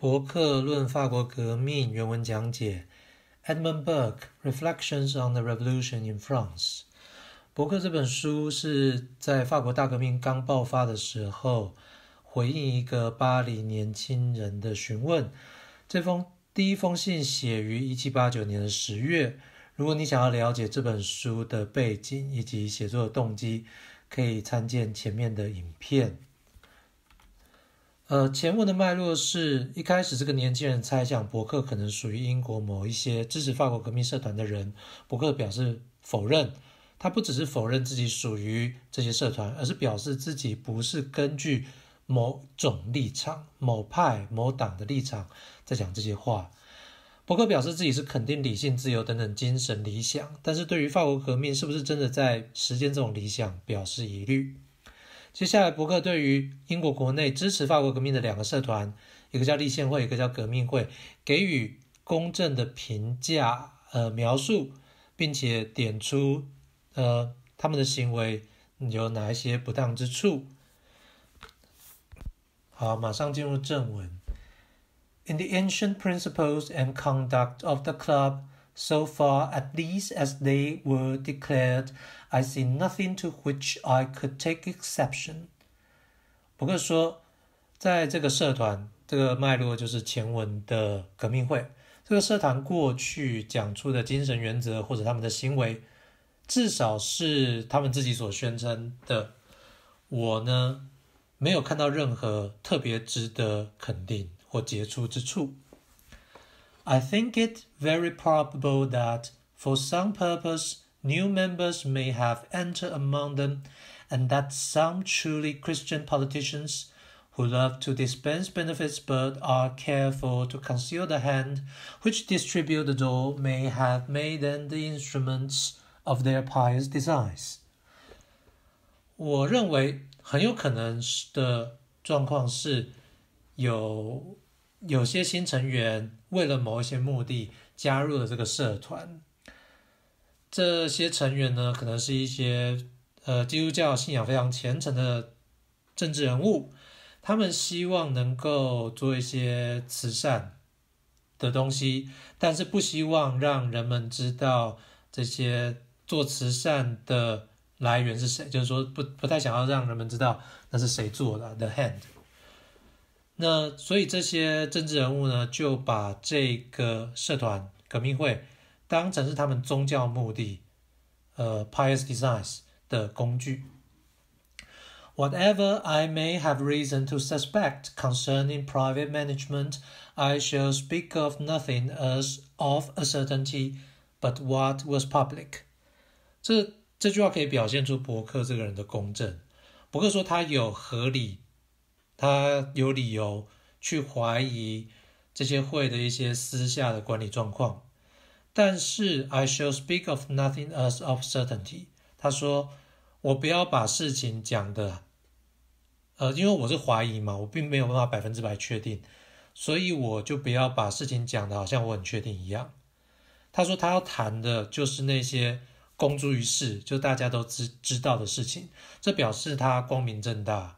伯克论法国革命原文讲解，《Edmund Burke Reflections on the Revolution in France》。伯克这本书是在法国大革命刚爆发的时候，回应一个巴黎年轻人的询问。这封第一封信写于一七八九年的十月。如果你想要了解这本书的背景以及写作的动机，可以参见前面的影片。呃，前文的脉络是一开始这个年轻人猜想伯克可能属于英国某一些支持法国革命社团的人，伯克表示否认，他不只是否认自己属于这些社团，而是表示自己不是根据某种立场、某派、某党的立场在讲这些话。伯克表示自己是肯定理性、自由等等精神理想，但是对于法国革命是不是真的在实践这种理想，表示疑虑。接下来，伯克对于英国国内支持法国革命的两个社团，一个叫立宪会，一个叫革命会，给予公正的评价、呃描述，并且点出呃他们的行为有哪一些不当之处。好，马上进入正文。In the ancient principles and conduct of the club. So far, at least as they were declared, I see nothing to which I could take exception. 不过说，在这个社团，这个脉络就是前文的革命会。这个社团过去讲出的精神原则或者他们的行为，至少是他们自己所宣称的。我呢，没有看到任何特别值得肯定或杰出之处。I think it very probable that for some purpose new members may have entered among them, and that some truly Christian politicians who love to dispense benefits but are careful to conceal the hand which distributes the dole may have made them the instruments of their pious designs. 我认为很有可能的状况是有，有有些新成员为了某一些目的加入了这个社团，这些成员呢，可能是一些呃基督教信仰非常虔诚的政治人物，他们希望能够做一些慈善的东西，但是不希望让人们知道这些做慈善的来源是谁，就是说不不太想要让人们知道那是谁做的。The hand。那所以这些政治人物呢，就把这个社团革命会当成是他们宗教目的，呃，pious designs 的工具。Whatever I may have reason to suspect concerning private management, I shall speak of nothing as of a certainty, but what was public. 这这句话可以表现出伯克这个人的公正。伯克说他有合理。他有理由去怀疑这些会的一些私下的管理状况，但是 I shall speak of nothing else of certainty。他说，我不要把事情讲的，呃，因为我是怀疑嘛，我并没有办法百分之百确定，所以我就不要把事情讲的好像我很确定一样。他说，他要谈的就是那些公诸于世，就大家都知知道的事情，这表示他光明正大。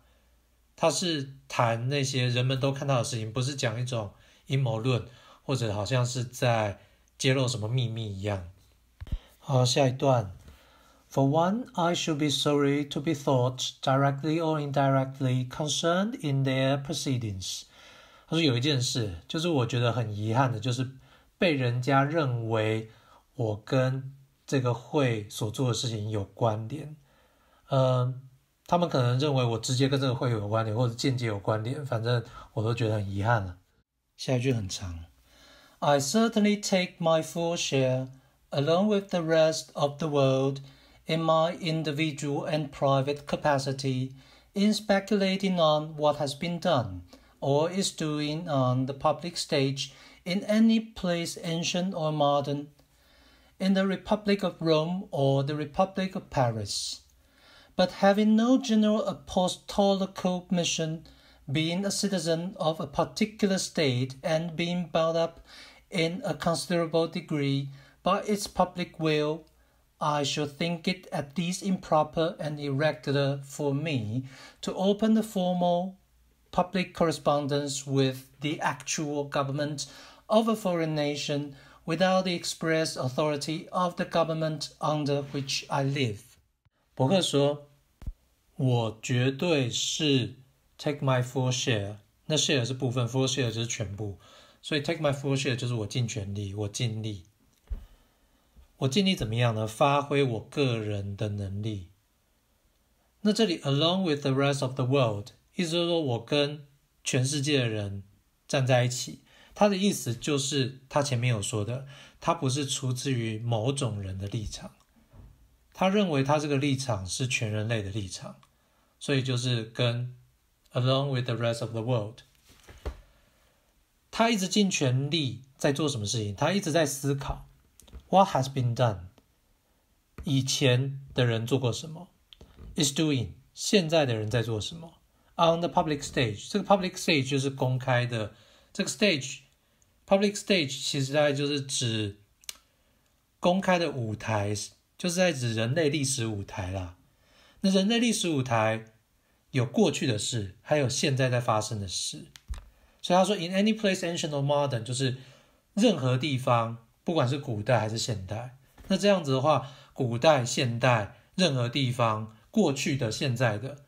他是谈那些人们都看到的事情，不是讲一种阴谋论，或者好像是在揭露什么秘密一样。好，下一段。For one, I should be sorry to be thought directly or indirectly concerned in their proceedings。他说有一件事，就是我觉得很遗憾的，就是被人家认为我跟这个会所做的事情有关联。嗯。他们可能认为我直接跟这个会有关联，或者间接有关联，反正我都觉得很遗憾了。下一句很长，I certainly take my full share along with the rest of the world in my individual and private capacity in speculating on what has been done or is doing on the public stage in any place ancient or modern, in the Republic of Rome or the Republic of Paris but having no general apostolical mission, being a citizen of a particular state, and being bound up in a considerable degree by its public will, I should think it at least improper and irregular for me to open the formal public correspondence with the actual government of a foreign nation without the express authority of the government under which I live。伯克说：“我绝对是 take my full share，那 share 是部分，full share 就是全部，所以 take my full share 就是我尽全力，我尽力，我尽力怎么样呢？发挥我个人的能力。那这里 along with the rest of the world 意思是说我跟全世界的人站在一起。他的意思就是他前面有说的，他不是出自于某种人的立场，他认为他这个立场是全人类的立场。所以就是跟 along with the rest of the world，他一直尽全力在做什么事情？他一直在思考 what has been done，以前的人做过什么？Is doing 现在的人在做什么？On the public stage，这个 public stage 就是公开的，这个 stage public stage 其实大概就是指公开的舞台，就是在指人类历史舞台啦。那人类历史舞台有过去的事，还有现在在发生的事，所以他说，in any place ancient or modern，就是任何地方，不管是古代还是现代。那这样子的话，古代、现代，任何地方，过去的、现在的，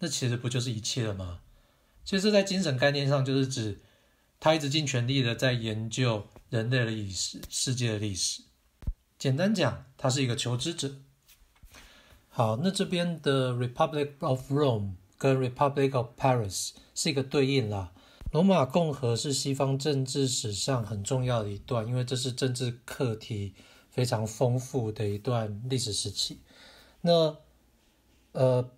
那其实不就是一切了吗？其实，在精神概念上，就是指他一直尽全力的在研究人类的历史、世界的历史。简单讲，他是一个求知者。好，那这边的 Republic of Rome 跟 Republic of Paris 是一个对应啦。罗马共和是西方政治史上很重要的一段，因为这是政治课题非常丰富的一段历史时期。那呃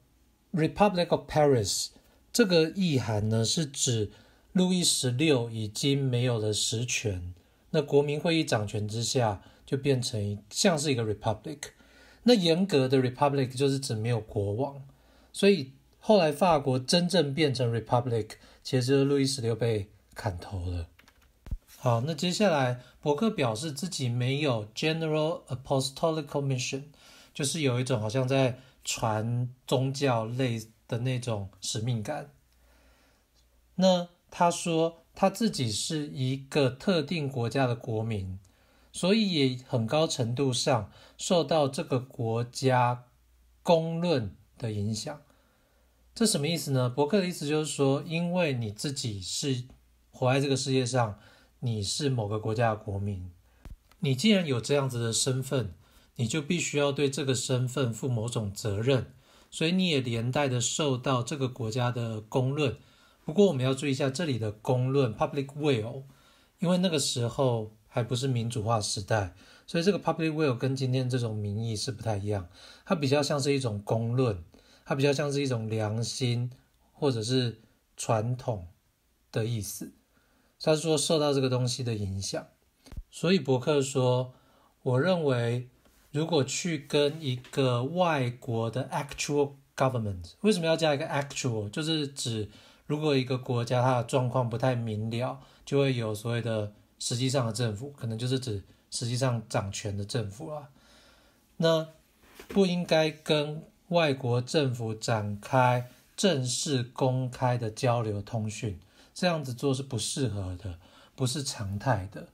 ，Republic of Paris 这个意涵呢，是指路易十六已经没有了实权，那国民会议掌权之下，就变成像是一个 republic。那严格的 Republic 就是指没有国王，所以后来法国真正变成 Republic，其实路易十六被砍头了。好，那接下来伯克表示自己没有 General Apostolical Mission，就是有一种好像在传宗教类的那种使命感。那他说他自己是一个特定国家的国民。所以也很高程度上受到这个国家公论的影响，这什么意思呢？伯克的意思就是说，因为你自己是活在这个世界上，你是某个国家的国民，你既然有这样子的身份，你就必须要对这个身份负某种责任，所以你也连带的受到这个国家的公论。不过我们要注意一下这里的公论 （public will），因为那个时候。还不是民主化时代，所以这个 public will 跟今天这种民意是不太一样，它比较像是一种公论，它比较像是一种良心或者是传统的意思。他说受到这个东西的影响，所以伯克说，我认为如果去跟一个外国的 actual government，为什么要加一个 actual，就是指如果一个国家它的状况不太明了，就会有所谓的。实际上的政府可能就是指实际上掌权的政府了。那不应该跟外国政府展开正式公开的交流通讯，这样子做是不适合的，不是常态的，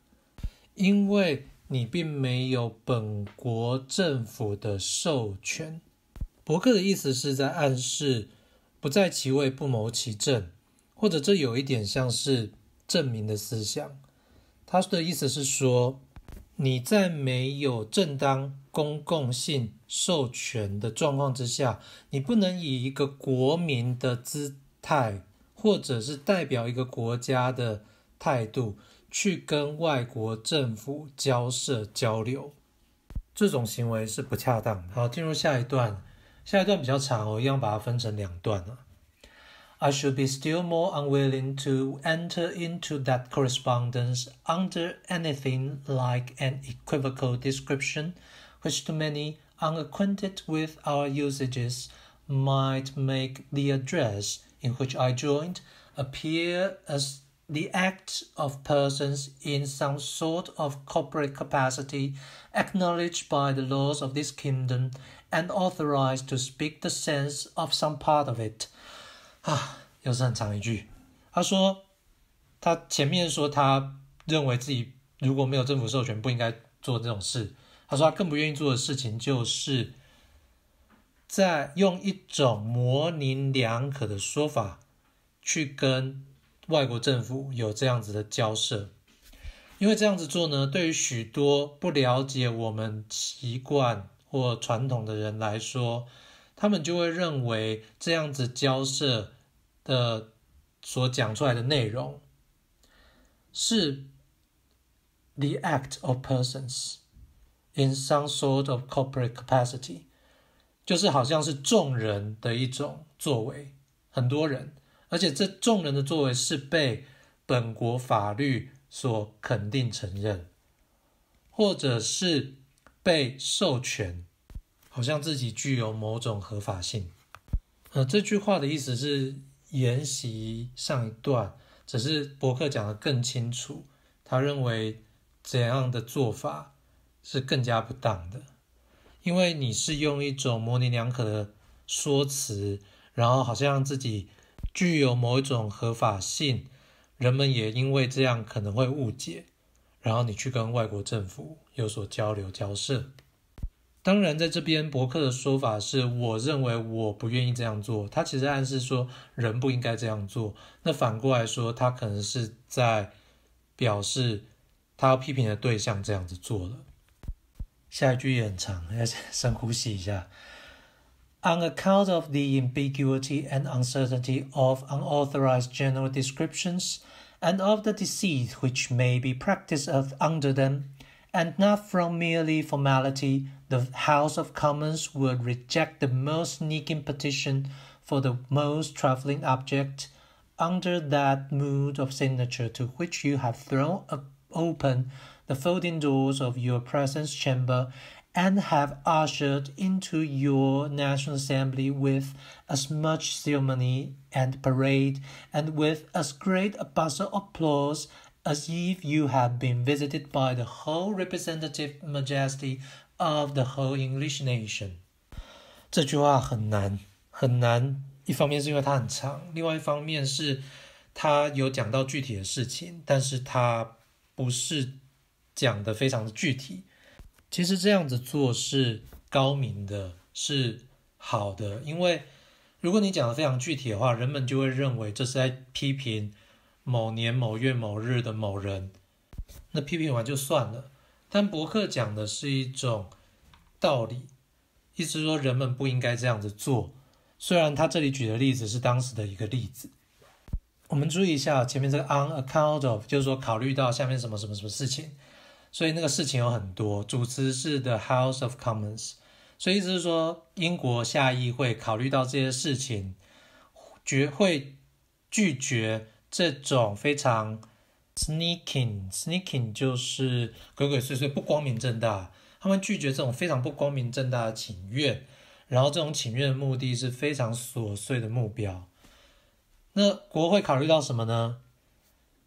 因为你并没有本国政府的授权。博客的意思是在暗示“不在其位不谋其政”，或者这有一点像是“证明的思想。他的意思是说，你在没有正当公共性授权的状况之下，你不能以一个国民的姿态，或者是代表一个国家的态度去跟外国政府交涉交流，这种行为是不恰当的。好，进入下一段，下一段比较长，我一样把它分成两段了。I should be still more unwilling to enter into that correspondence under anything like an equivocal description, which to many unacquainted with our usages might make the address in which I joined appear as the act of persons in some sort of corporate capacity acknowledged by the laws of this kingdom and authorized to speak the sense of some part of it 啊，又是很长一句。他说，他前面说他认为自己如果没有政府授权不应该做这种事。他说他更不愿意做的事情，就是在用一种模棱两可的说法去跟外国政府有这样子的交涉，因为这样子做呢，对于许多不了解我们习惯或传统的人来说。他们就会认为这样子交涉的所讲出来的内容是 the act of persons in some sort of corporate capacity，就是好像是众人的一种作为，很多人，而且这众人的作为是被本国法律所肯定承认，或者是被授权。好像自己具有某种合法性。呃，这句话的意思是沿袭上一段，只是博客讲得更清楚。他认为怎样的做法是更加不当的？因为你是用一种模棱两可的说辞，然后好像自己具有某一种合法性，人们也因为这样可能会误解。然后你去跟外国政府有所交流交涉。当然，在这边博客的说法是，我认为我不愿意这样做。他其实暗示说，人不应该这样做。那反过来说，他可能是在表示他要批评的对象这样子做了。下一句也很长，要深呼吸一下。On account of the ambiguity and uncertainty of unauthorized general descriptions and of the deceit which may be practiced under them. and not from merely formality, the House of Commons would reject the most sneaking petition for the most trifling object under that mood of signature to which you have thrown open the folding doors of your presence chamber and have ushered into your National Assembly with as much ceremony and parade and with as great a buzz of applause As if you have been visited by the whole representative majesty of the whole English nation。这句话很难，很难。一方面是因为它很长，另外一方面是它有讲到具体的事情，但是它不是讲的非常的具体。其实这样子做是高明的，是好的。因为如果你讲的非常具体的话，人们就会认为这是在批评。某年某月某日的某人，那批评完就算了。但博客讲的是一种道理，意思是说人们不应该这样子做。虽然他这里举的例子是当时的一个例子，我们注意一下前面这个 “on account of”，就是说考虑到下面什么什么什么事情，所以那个事情有很多。主持是 “the House of Commons”，所以意思是说英国下议会考虑到这些事情，绝会拒绝。这种非常 sneaking sneaking 就是鬼鬼祟祟、不光明正大。他们拒绝这种非常不光明正大的请愿，然后这种请愿的目的是非常琐碎的目标。那国会考虑到什么呢？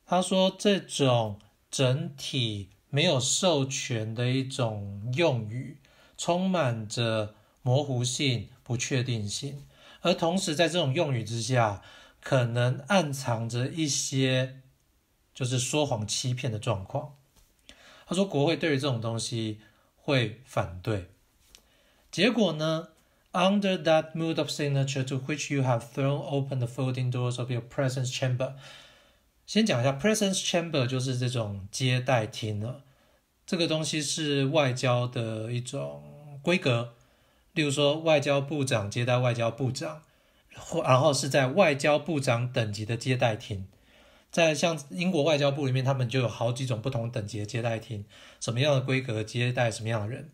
他说，这种整体没有授权的一种用语，充满着模糊性、不确定性，而同时在这种用语之下。可能暗藏着一些就是说谎欺骗的状况。他说，国会对于这种东西会反对。结果呢？Under that mood of signature to which you have thrown open the folding doors of your presence chamber，先讲一下 presence chamber 就是这种接待厅了。这个东西是外交的一种规格，例如说外交部长接待外交部长。然后是在外交部长等级的接待厅，在像英国外交部里面，他们就有好几种不同等级的接待厅，什么样的规格接待什么样的人。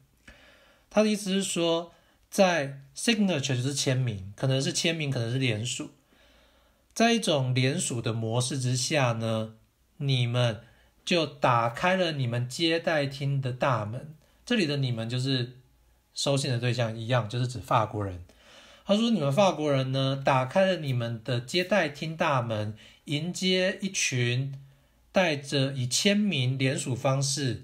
他的意思是说，在 signature 就是签名，可能是签名，可能是联署，在一种联署的模式之下呢，你们就打开了你们接待厅的大门。这里的你们就是收信的对象一样，就是指法国人。他说：“你们法国人呢，打开了你们的接待厅大门，迎接一群带着以签名联署方式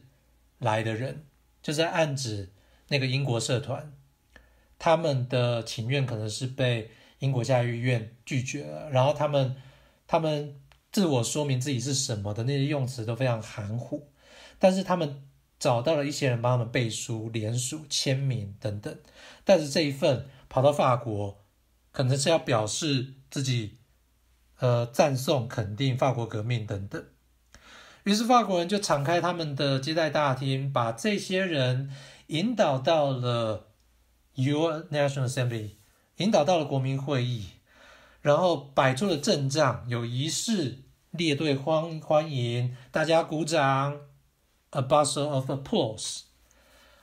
来的人，就在暗指那个英国社团，他们的请愿可能是被英国下议院拒绝了。然后他们，他们自我说明自己是什么的那些用词都非常含糊，但是他们。”找到了一些人帮他们背书、联署、签名等等，但是这一份跑到法国，可能是要表示自己呃赞颂、肯定法国革命等等。于是法国人就敞开他们的接待大厅，把这些人引导到了 Your National Assembly，引导到了国民会议，然后摆出了阵仗，有仪式、列队欢欢迎，大家鼓掌。a bustle of applause。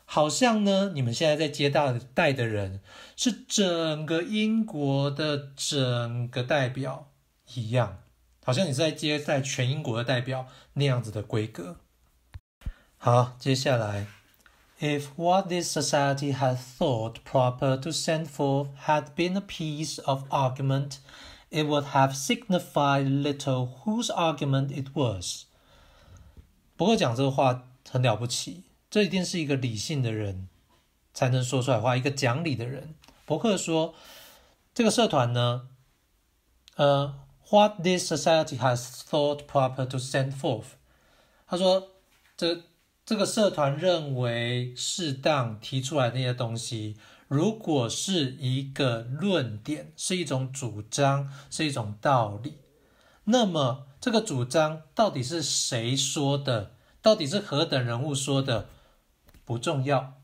好像呢，你们现在在接大带的人是整个英国的整个代表一样，好像你是在接待全英国的代表那样子的规格。好，接下来，If what this society had thought proper to send forth had been a piece of argument, it would have signified little whose argument it was. 伯克讲这个话很了不起，这一定是一个理性的人才能说出来话，一个讲理的人。伯克说：“这个社团呢，呃，what this society has thought proper to send forth。”他说：“这这个社团认为适当提出来那些东西，如果是一个论点，是一种主张，是一种道理。”那么这个主张到底是谁说的？到底是何等人物说的？不重要。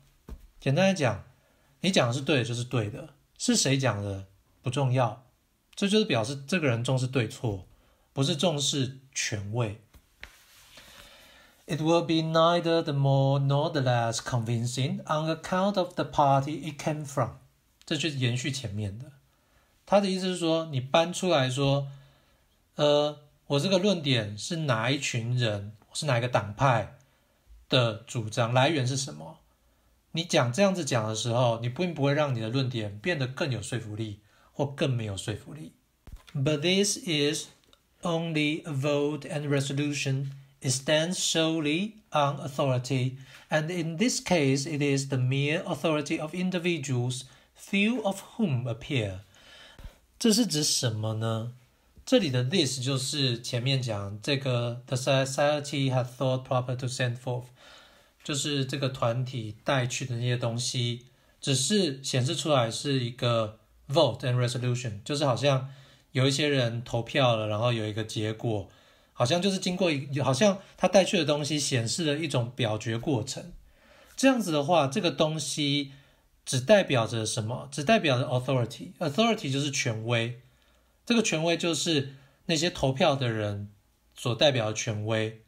简单来讲，你讲的是对的，就是对的。是谁讲的不重要，这就是表示这个人重视对错，不是重视权位。It will be neither the more nor the less convincing on account of the party it came from。这就是延续前面的，他的意思是说，你搬出来说。呃，我这个论点是哪一群人，是哪一个党派的主张来源是什么？你讲这样子讲的时候，你并不不会让你的论点变得更有说服力，或更没有说服力。But this is only a vote and resolution; it stands solely on authority, and in this case, it is the mere authority of individuals, few of whom appear。这是指什么呢？这里的 this 就是前面讲这个，the society had thought proper to send forth，就是这个团体带去的那些东西，只是显示出来是一个 vote and resolution，就是好像有一些人投票了，然后有一个结果，好像就是经过一，好像他带去的东西显示了一种表决过程。这样子的话，这个东西只代表着什么？只代表着 authority，authority 就是权威。这个权威就是那些投票的人所代表的权威，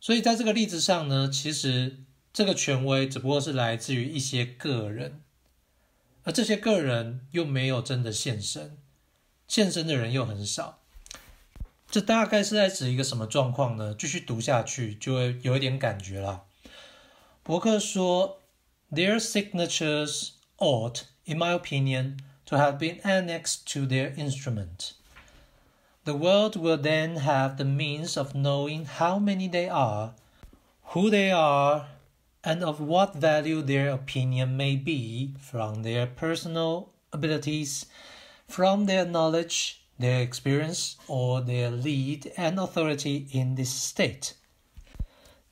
所以在这个例子上呢，其实这个权威只不过是来自于一些个人，而这些个人又没有真的现身，现身的人又很少，这大概是在指一个什么状况呢？继续读下去就会有一点感觉了。伯克说：“Their signatures ought, in my opinion,” to have been annexed to their instrument. The world will then have the means of knowing how many they are, who they are, and of what value their opinion may be from their personal abilities, from their knowledge, their experience, or their lead and authority in this state.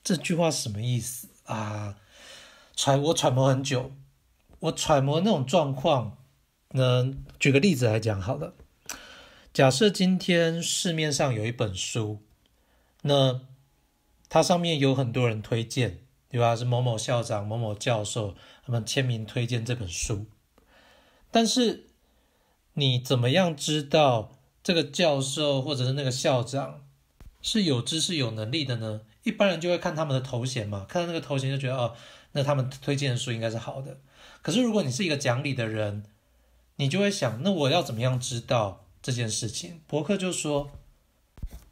这句话什么意思啊？揣我揣摩很久，我揣摩那种状况，那举个例子来讲好了，假设今天市面上有一本书，那它上面有很多人推荐，对吧？是某某校长、某某教授他们签名推荐这本书，但是你怎么样知道这个教授或者是那个校长是有知识、有能力的呢？一般人就会看他们的头衔嘛，看到那个头衔就觉得哦，那他们推荐的书应该是好的。可是如果你是一个讲理的人，你就会想，那我要怎么样知道这件事情？伯克就说：“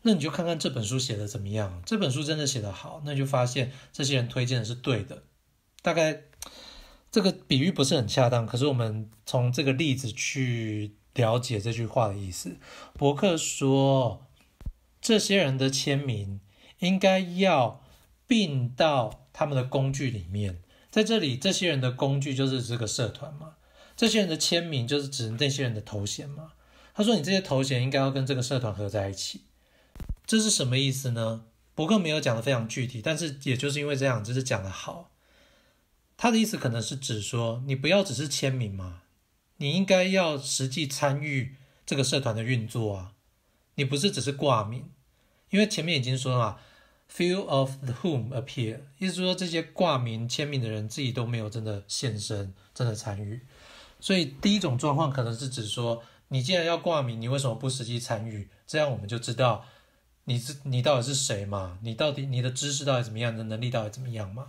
那你就看看这本书写的怎么样。这本书真的写得好，那你就发现这些人推荐的是对的。大概这个比喻不是很恰当，可是我们从这个例子去了解这句话的意思。伯克说，这些人的签名应该要并到他们的工具里面。在这里，这些人的工具就是这个社团嘛。”这些人的签名就是指那些人的头衔吗？他说：“你这些头衔应该要跟这个社团合在一起。”这是什么意思呢？伯克没有讲得非常具体，但是也就是因为这样，就是讲得好。他的意思可能是指说，你不要只是签名嘛，你应该要实际参与这个社团的运作啊，你不是只是挂名。因为前面已经说嘛。f e w of the whom appear” 意思是说，这些挂名签名的人自己都没有真的现身，真的参与。所以第一种状况可能是指说，你既然要挂名，你为什么不实际参与？这样我们就知道你是你到底是谁嘛？你到底你的知识到底怎么样？你的能力到底怎么样嘛？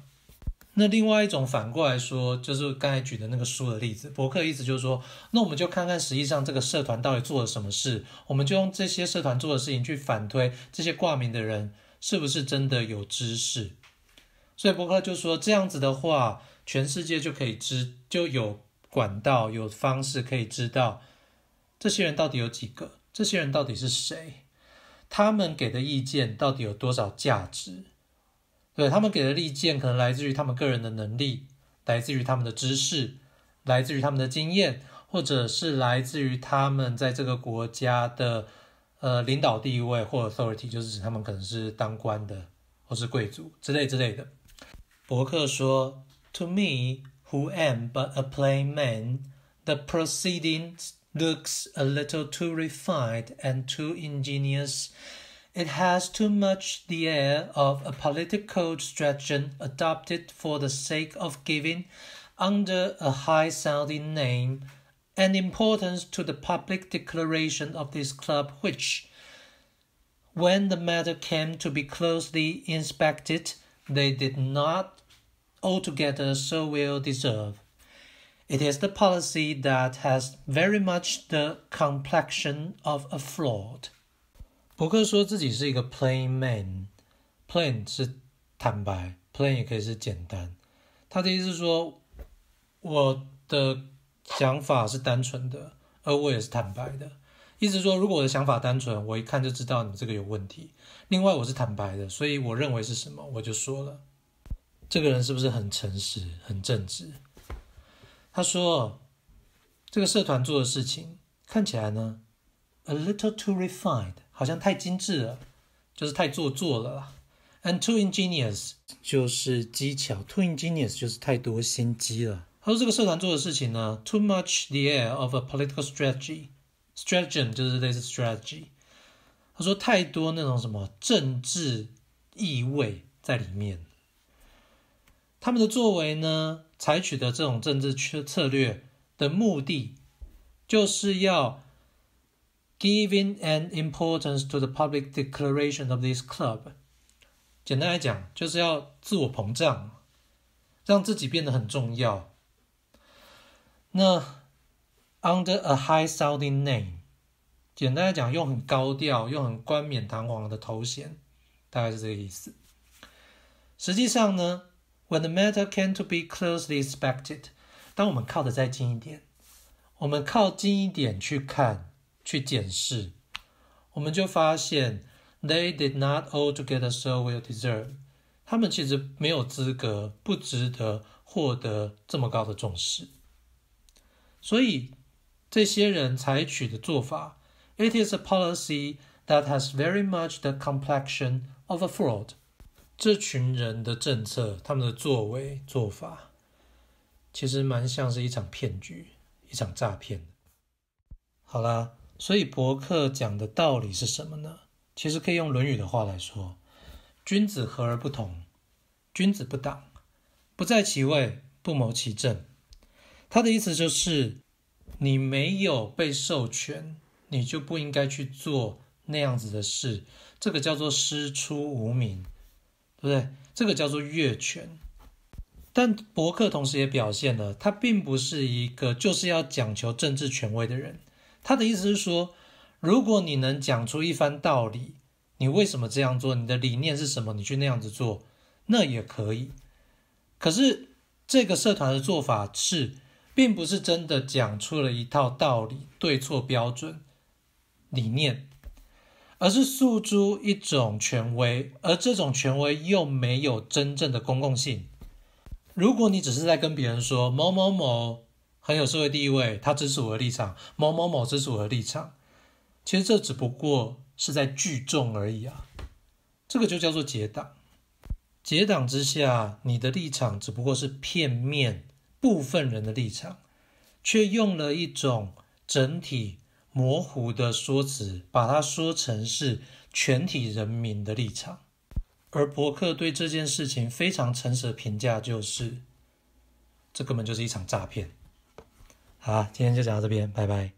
那另外一种反过来说，就是刚才举的那个书的例子，客的意思就是说，那我们就看看实际上这个社团到底做了什么事，我们就用这些社团做的事情去反推这些挂名的人是不是真的有知识。所以博客就说，这样子的话，全世界就可以知就有。管道有方式可以知道，这些人到底有几个？这些人到底是谁？他们给的意见到底有多少价值？对他们给的意见，可能来自于他们个人的能力，来自于他们的知识，来自于他们的经验，或者是来自于他们在这个国家的呃领导地位或 authority，就是指他们可能是当官的，或是贵族之类之类的。伯克说：“To me。” who am but a plain man, the proceeding looks a little too refined and too ingenious. It has too much the air of a political stratagem adopted for the sake of giving, under a high sounding name, an importance to the public declaration of this club, which, when the matter came to be closely inspected, they did not Altogether, so will deserve. It is the policy that has very much the complexion of a fraud. 博克说自己是一个 plain man. Plain 是坦白，plain 也可以是简单。他的意思是说，我的想法是单纯的，而我也是坦白的。意思说，如果我的想法单纯，我一看就知道你这个有问题。另外，我是坦白的，所以我认为是什么，我就说了。这个人是不是很诚实、很正直？他说：“这个社团做的事情看起来呢，a little too refined，好像太精致了，就是太做作了啦。And too ingenious，就是技巧，too ingenious 就是太多心机了。”他说：“这个社团做的事情呢，too much the air of a political strategy，strategy 就是类似 strategy。”他说：“太多那种什么政治意味在里面。”他们的作为呢，采取的这种政治策策略的目的，就是要 giving an importance to the public declaration of this club。简单来讲，就是要自我膨胀，让自己变得很重要。那 under a high sounding name，简单来讲，用很高调又很冠冕堂皇的头衔，大概是这个意思。实际上呢？when the matter came to be closely inspected，当我们靠得再近一点，我们靠近一点去看、去检视，我们就发现 they did not altogether so well deserve，他们其实没有资格、不值得获得这么高的重视。所以，这些人采取的做法，it is a policy that has very much the complexion of a fraud。这群人的政策，他们的作为做法，其实蛮像是一场骗局，一场诈骗。好啦，所以博客讲的道理是什么呢？其实可以用《论语》的话来说：“君子和而不同，君子不党，不在其位不谋其政。”他的意思就是，你没有被授权，你就不应该去做那样子的事。这个叫做“师出无名”。对不对？这个叫做越权。但博客同时也表现了，他并不是一个就是要讲求政治权威的人。他的意思是说，如果你能讲出一番道理，你为什么这样做？你的理念是什么？你去那样子做，那也可以。可是这个社团的做法是，并不是真的讲出了一套道理、对错标准、理念。而是诉诸一种权威，而这种权威又没有真正的公共性。如果你只是在跟别人说某某某很有社会地位，他支持我的立场，某某某支持我的立场，其实这只不过是在聚众而已啊。这个就叫做结党。结党之下，你的立场只不过是片面、部分人的立场，却用了一种整体。模糊的说辞，把它说成是全体人民的立场，而博客对这件事情非常诚实的评价就是，这根本就是一场诈骗。好，今天就讲到这边，拜拜。